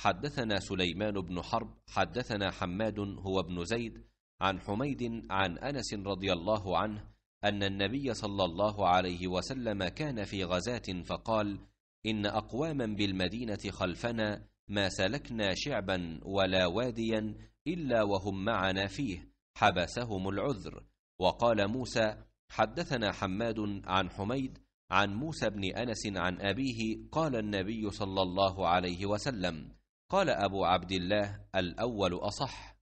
حدثنا سليمان بن حرب حدثنا حماد هو ابن زيد عن حميد عن انس رضي الله عنه ان النبي صلى الله عليه وسلم كان في غزاه فقال ان اقواما بالمدينه خلفنا ما سلكنا شعبا ولا واديا الا وهم معنا فيه حبسهم العذر وقال موسى حدثنا حماد عن حميد عن موسى بن انس عن ابيه قال النبي صلى الله عليه وسلم قال أبو عبد الله الأول أصح